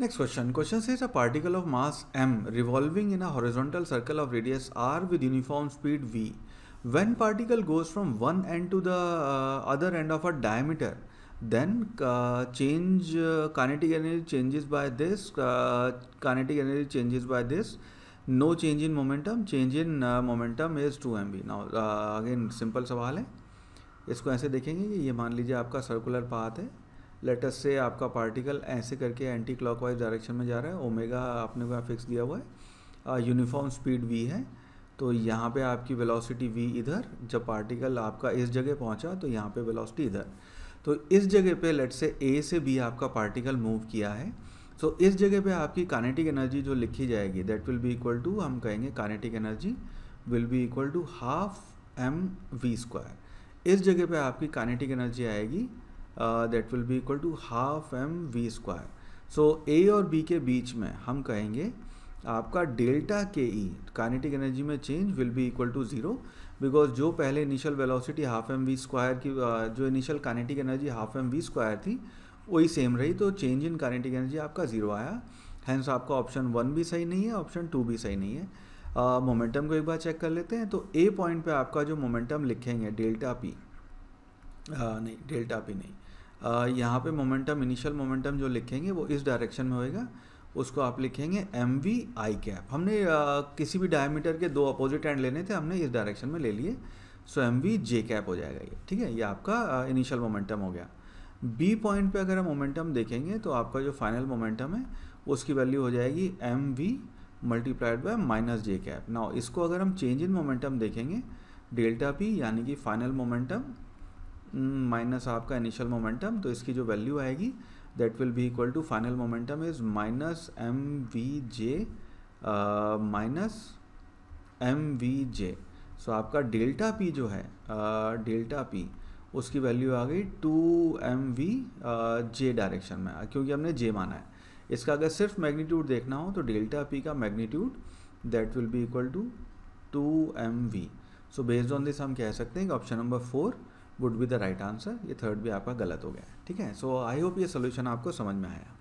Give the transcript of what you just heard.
Next question. Question says a particle of mass m revolving in a horizontal circle of radius r with uniform speed v. When particle goes from one end to the uh, other end of a diameter, then uh, change uh, kinetic energy changes by this, kinetic energy changes by this, no change in momentum, change in momentum is 2 mv. Now again simple सवाल है इसको ऐसे देखेंगे कि ये मान लीजिए आपका सर्कुलर पाथ है लेटस से आपका पार्टिकल ऐसे करके एंटी क्लॉकवाइज डायरेक्शन में जा रहा है ओमेगा आपने वहाँ फिक्स दिया हुआ है यूनिफॉर्म स्पीड वी है तो यहाँ पे आपकी वेलोसिटी वी इधर जब पार्टिकल आपका इस जगह पहुँचा तो यहाँ पे वेलोसिटी इधर तो इस जगह पे लेट से ए से बी आपका पार्टिकल मूव किया है सो so, इस जगह पे आपकी कानेटिक एनर्जी जो लिखी जाएगी that will be equal to हम कहेंगे kinetic energy will be equal to half M V square इस जगह पे आपकी कानेटिक एनर्जी आएगी that will be equal to half M V square so A और बी के बीच में हम कहेंगे आपका delta K E kinetic energy में change will be equal to zero because जो पहले initial velocity half M V square की uh, जो initial kinetic energy half M V square थी वही सेम रही तो चेंज इन कानेटिक एनर्जी आपका ज़ीरो आया हैंस आपका ऑप्शन वन भी सही नहीं है ऑप्शन टू भी सही नहीं है मोमेंटम uh, को एक बार चेक कर लेते हैं तो ए पॉइंट पे आपका जो मोमेंटम लिखेंगे डेल्टा पी uh, नहीं डेल्टा पी नहीं यहाँ पे मोमेंटम इनिशियल मोमेंटम जो लिखेंगे वो इस डायरेक्शन में होएगा उसको आप लिखेंगे एम वी आई कैप हमने आ, किसी भी डायमीटर के दो अपोजिट एंड लेने थे हमने इस डायरेक्शन में ले लिए so M V J cap हो जाएगा ये ठीक है ये आपका इनिशियल मोमेंटम हो गया बी पॉइंट पे अगर हम मोमेंटम देखेंगे तो आपका जो फाइनल मोमेंटम है उसकी वैल्यू हो जाएगी M V multiplied by minus J cap now इसको अगर हम चेंज इन मोमेंटम देखेंगे डेल्टा पी यानी कि फाइनल मोमेंटम माइनस आपका इनिशियल मोमेंटम तो इसकी जो वैल्यू आएगी that will be equal to final momentum is minus M V J minus M V J so आपका डेल्टा पी जो है डेल्टा uh, पी उसकी वैल्यू आ गई two M V J direction में क्योंकि हमने जे माना है इसका अगर सिर्फ मैग्नीट्यूड देखना हो तो डेल्टा पी का magnitude that will be equal to two M V so based on this हम कह सकते हैं कि option number four would be the right answer ये थर्ड भी आपका गलत हो गया ठीक है सो आई होप ये सोल्यूशन आपको समझ में आया